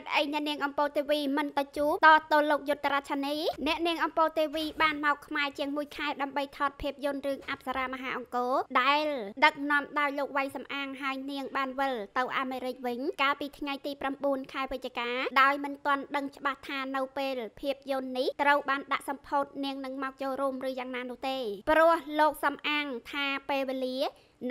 តអីអ្នកនាងអំពូទេវីមិនទៅជួបតទៅលោកយុទ្ធរាជនីអ្នកនាងអំពូទេវីបានមកខ្មែរជាង1ខែដើម្បីថតភាពយន្តរឿងអប្សរាមហាអង្គរដែលដឹកនាំដោយលោកវៃសំអាងហើយនាងបានវិលទៅអាមេរិកវិញកាលពីថ្ងៃទី9ខែវិច្ឆិកាដោយមិនទាន់ដឹងច្បាស់ថានៅពេលភាពយន្តនេះត្រូវបានដាក់សម្ពោធនាងនឹងមកចូលរួមឬយ៉ាងណានោះទេព្រោះលោកសំអាងថាពេលវេលា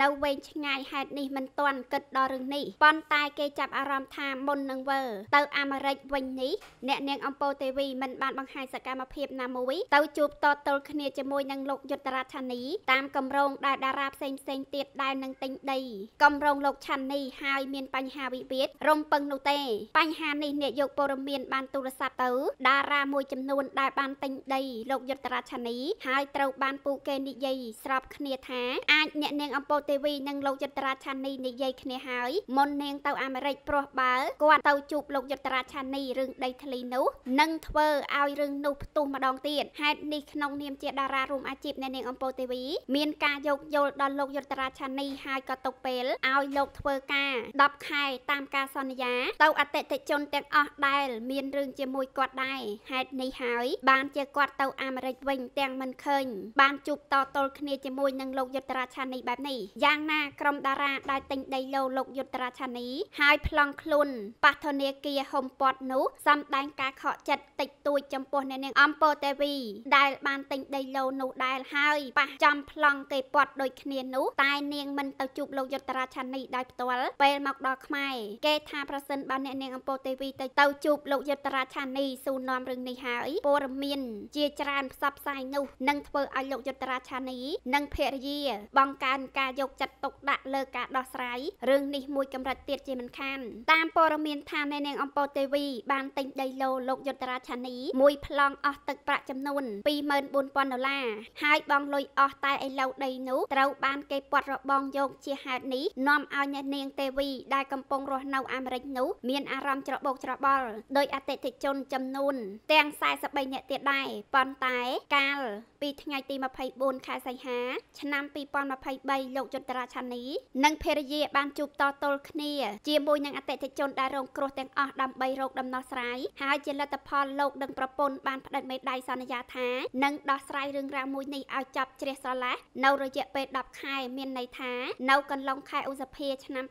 នៅវែងឆ្ងាយហេតុនេះមិនទាន់គិតដល់រឿងនេះប៉ុន្តែគេចាប់អារម្មណ៍ថាមុននឹងវើទៅអាមេរិកវិញនេះអ្នកនាងអំពូទេវីមិនបានបង្ហាញសកម្មភាពណាមួយទៅជួបតតល់គ្នាជាមួយនឹងលោកយុទ្ធរាឆានីតាមកម្រងដែលតារាផ្សេងផ្សេងទៀតដែលនឹងទិញដីកម្រងលោកឆានីហើយមានបញ្ហាវិវាទរំពឹងនោះទេបញ្ហានេះអ្នកយកព័ត៌មាន បានទូរស័ព្ទទៅតារាមួយចំនួនដែលបានទិញដី លោកយុទ្ធរាឆានី ហើយត្រូវបានពូគេនិយាយស្របគ្នាថាអាចអ្នកនាងអំពូតទេវីនិងលោកយន្តរាឆានីនិយាយគ្នាហើយមុននាងទៅអាមេរិកព្រោះបើគាត់ទៅជួបលោកយន្តរាឆានីរឿងដីធ្លីនោះនឹងធ្វើឲ្យរឿងនោះផ្ទុះម្ដងទៀតហេតុនេះក្នុងនាមជាតារារួមអាជីពនៃនាងអំពូទេវី មានការយោគយល់ដល់លោកយន្តរាឆានីហើយក៏ទុកពេលឲ្យលោកធ្វើការ10ខែតាមការសន្យា ទៅអតិថិជនទាំងអស់ដែលមានរឿងជាមួយគាត់ដែរហេតុនេះហើយបានជាគាត់ទៅអាមេរិកវិញទាំងមិនឃើញបានជួបតតល់គ្នាជាមួយនឹងលោកយុទ្ធរាឆានីបែបនេះយ៉ាងណាក្រុមតារាដែលទិញដីលោលោកយុទ្ធរាជធានី ហើយប្លង់ខ្លួនប៉ះធនាគារហុំពាត់នោះសំដែងការខកចិត្តតិចតួចចំពោះអ្នកនាងអំពើទេវី ដែលបានទិញដីលោនោះដែលហើយប៉ះចំប្លង់គេពាត់ដូចគ្នានោះតែនាងមិនទៅជួបលោកយុទ្ធរាជធានីដោយផ្ទាល់ពេលមកដល់ខ្មែរគេថាប្រសិនបើអ្នកនាងអំពើទេវីទៅទៅជួបលោកយុទ្ធរាជធានីស៊ូនាំរឿងនេះហើយព័ត៌មានជាច្រើនផ្សព្វផ្សាយនោះនឹងធ្វើឲ្យលោកយុទ្ធរាជធានី និងភរិយាបង្កើនការយកចិត្តទុកដាក់លើការដោះស្រាយរឿងនេះមួយកម្រិតទៀតជាមិនខាន តាមព័ត៌មានថានៅនាងអំពូទេវីបានទិញដីឡូលោកយុទ្ធរាឆានី មួយប្លង់អស់ទឹកប្រាក់ចំនួន24000ដុល្លារហើយបងលុយអស់តែឥឡូវដីនោះត្រូវបានគេពាត់របងយកជាហេតុនេះនាំឲ្យអ្នកនាងទេវីដែលកំពុងរស់នៅអាមេរិកនោះមានអារម្មណ៍ច្របូកច្របល់ដោយអតិថិជនចំនួន ទាំង43នាក់ទៀតដែរប៉ុន្តែកាល ពីថ្ងៃទី24ខែសីហាឆ្នាំ2023លោកយន្តរាឆានីនិងភរិយាបានជួបតទល់គ្នាជាមួយនឹងអតិថិជនដែលរងគ្រោះទាំងអស់ដើម្បីរកដំណោះស្រាយហើយជាលទ្ធផលលោកនិងប្រពន្ធបានផ្តិតមេដៃសន្យាថានឹងដោះស្រាយរឿងរ៉ាវមួយនេះឲ្យចប់ជ្រះស្រឡះនៅរយៈពេល10ខែ មានន័យថានៅកន្លងខែឧសភាឆ្នាំ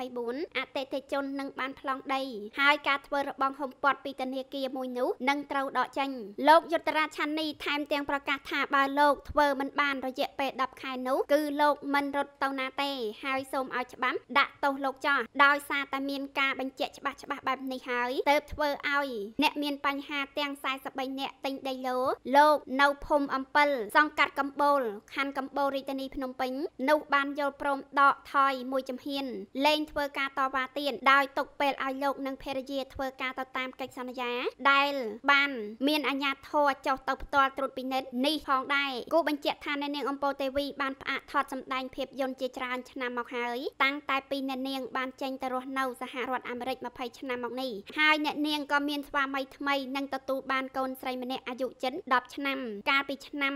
2024អតិថិជននឹងបានប្លង់ដីហើយការធ្វើរបងហុំព័ទ្ធពីធនាគារមួយនោះនឹងត្រូវដកចេញលោកយុទ្ធរាឆានីថែមទាំងប្រកាសថាបើលោកធ្វើមិនបានរយៈពេល10ខែនោះគឺលោកមិនររត់ទៅណាទេហើយសូមឲ្យច្បាប់ដាក់ទោសលោកចោះដោយសារតែមានការបញ្ជាក់ច្បាស់ច្បាស់បែបនេះហើយទើបធ្វើឲ្យ អ្នកមានបញ្ហាទាំង43នាក់ទិញដីឡូលោក នៅភូមិអំពិលសង្កាត់កំបូលខណ្ឌកំបូលរាជធានីភ្នំពេញនោះបានយល់ព្រមដកថយមួយចំហៀនលែងធ្វើការតវ៉ាទៀតដោយទុកពេលឲ្យលោកនិងភរិយាធ្វើការទៅតាមកិច្ចសន្យាដែល បាន មានអាជ្ញាធរចុះទៅផ្ទាល់ត្រួតពិនិត្យនេះផងដែរគូបញ្ជាក់ថានៅនាងអំពូលទេវីបានផ្អាកថតសម្ដែងភាពភាពយន្តជាច្រើនឆ្នាំមកហើយតាំងតែពីអ្នកនាងបានចេញទៅរស់នៅសហរដ្ឋអាមេរិក20ឆ្នាំមកនេះហើយអ្នកនាងក៏មានស្វាមីថ្មីនិងទទួលបានកូនស្រីម្នាក់អាយុចិន10ឆ្នាំ កាលពីឆ្នាំ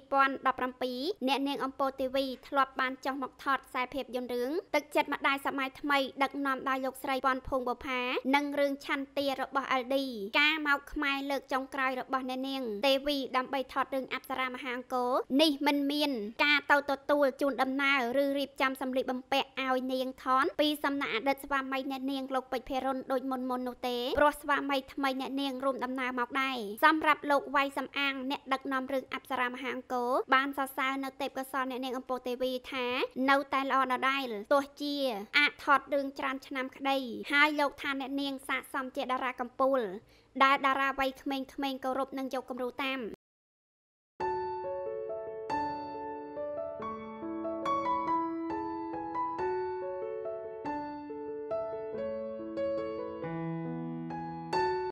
2017អ្នកនាងអំពូទេវីធ្លាប់បានចុះមកថតខ្សែភាពយន្តរឿងទឹកចិត្តម្ដាយសម័យថ្មី ដឹកនាំដោយលោកស្រីពាន់ភួងបុផា និងរឿងឆន្ទារបស់ LD ការមកខ្មែរលើកចុងក្រោយរបស់អ្នកនាង ទេវីដើម្បីថតរឿងអប្សរាមហាអង្គរនេះមិនមានការទៅទទួលជូនដំណើរម៉ៅឬរៀបចំសម្លៀកបំពាក់ឲ្យនាងថនពីសំណាក់អតីតស្វាមីអ្នកនាងលោកពេជ្រភិរុនដូចមុនមុននោះទេព្រោះស្វាមីថ្មីអ្នកនាងរួមដំណើរមកដែរសម្រាប់លោកវៃសំអាង អ្នកដឹកនាំរឿងអប្សរាមហាអង្គរបានសរសើរនៅទេពកោសលអ្នកនាងអំពូទេវីថា នៅតែល្អដដែលទោះជាអាចថតរឿងច្រើនឆ្នាំក្តីហើយលោកថា អ្នកនាងសាកសមជាតារាកំពូលដែលតារាវ័យក្មេងៗគោរពនិងយកគំរូតាម